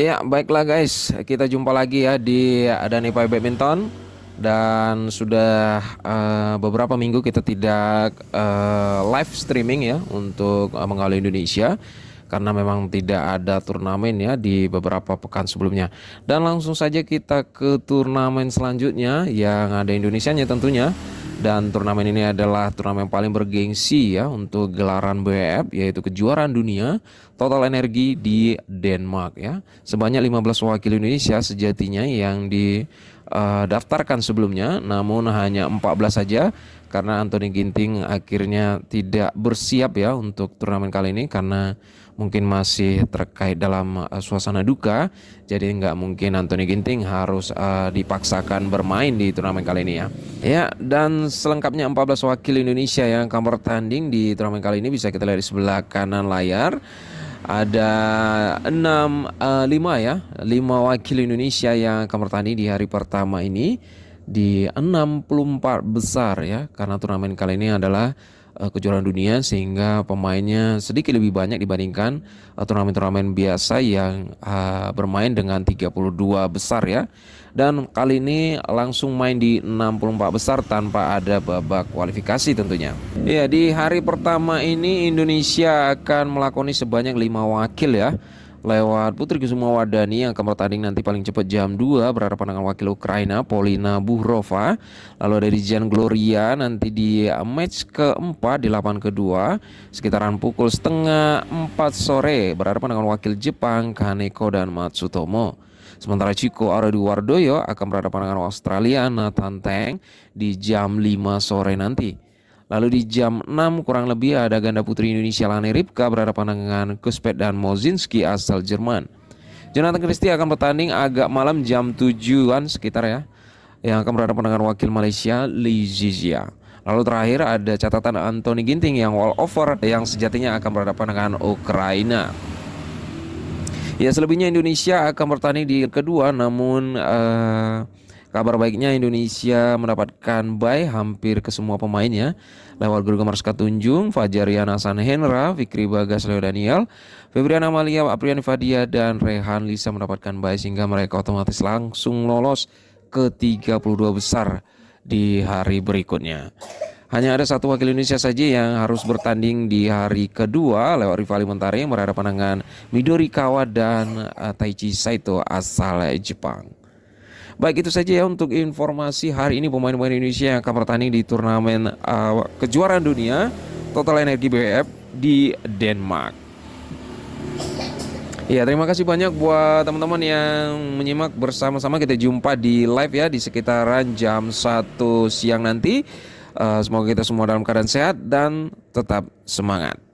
Iya, baiklah guys. Kita jumpa lagi ya di adani Danipai Badminton dan sudah uh, beberapa minggu kita tidak uh, live streaming ya untuk uh, mengawali Indonesia karena memang tidak ada turnamen ya di beberapa pekan sebelumnya. Dan langsung saja kita ke turnamen selanjutnya yang ada Indonesianya tentunya. Dan turnamen ini adalah turnamen paling bergengsi ya untuk gelaran BWF yaitu kejuaraan dunia total energi di Denmark ya. Sebanyak 15 wakil Indonesia sejatinya yang didaftarkan eh, sebelumnya namun hanya 14 saja karena Anthony Ginting akhirnya tidak bersiap ya untuk turnamen kali ini karena mungkin masih terkait dalam eh, suasana duka jadi nggak mungkin Anthony Ginting harus uh, dipaksakan bermain di turnamen kali ini ya ya dan selengkapnya 14 wakil Indonesia yang akan bertanding di turnamen kali ini bisa kita lihat di sebelah kanan layar ada enam uh, eh, 5 ya, lima wakil Indonesia yang akan bertanding di hari pertama ini di 64 besar ya karena turnamen kali ini adalah uh, kejuaraan dunia sehingga pemainnya sedikit lebih banyak dibandingkan uh, turnamen-turnamen biasa yang uh, bermain dengan 32 besar ya. Dan kali ini langsung main di 64 besar tanpa ada babak kualifikasi tentunya. Ya, di hari pertama ini Indonesia akan melakoni sebanyak lima wakil ya lewat Putri Kusuma Wadani yang akan bertanding nanti paling cepat jam 2 berhadapan dengan wakil Ukraina Polina Buhrova. Lalu dari Jan Gloria nanti di match keempat di lapangan kedua sekitaran pukul setengah 4 sore berhadapan dengan wakil Jepang Kaneko dan Matsutomo. Sementara Chico Aradu Wardoyo akan berhadapan dengan Australia Nathan Tang di jam 5 sore nanti. Lalu di jam 6 kurang lebih ada ganda putri Indonesia Lani Ripka berhadapan dengan Kuspet dan Mozinski asal Jerman. Jonathan Christie akan bertanding agak malam jam 7-an sekitar ya yang akan berhadapan dengan wakil Malaysia Lee Zizia. Lalu terakhir ada catatan Anthony Ginting yang wall over yang sejatinya akan berhadapan dengan Ukraina. Ya selebihnya Indonesia akan bertanding di kedua namun uh, Kabar baiknya Indonesia mendapatkan bye hampir ke semua pemainnya lewat Gurga Marska Tunjung, Fajar Hasan Fikri Bagas Leo Daniel, Febriana Malia, Aprian Fadia, dan Rehan Lisa mendapatkan bye sehingga mereka otomatis langsung lolos ke 32 besar di hari berikutnya. Hanya ada satu wakil Indonesia saja yang harus bertanding di hari kedua lewat rivali Mentari yang berhadapan dengan Midori Kawa dan eh, Taichi Saito asal Jepang. Baik itu saja ya untuk informasi hari ini pemain-pemain Indonesia yang akan bertanding di turnamen uh, kejuaraan dunia Total Energi BWF e di Denmark. Ya, terima kasih banyak buat teman-teman yang menyimak bersama-sama. Kita jumpa di live ya di sekitaran jam 1 siang nanti. Uh, semoga kita semua dalam keadaan sehat dan tetap semangat.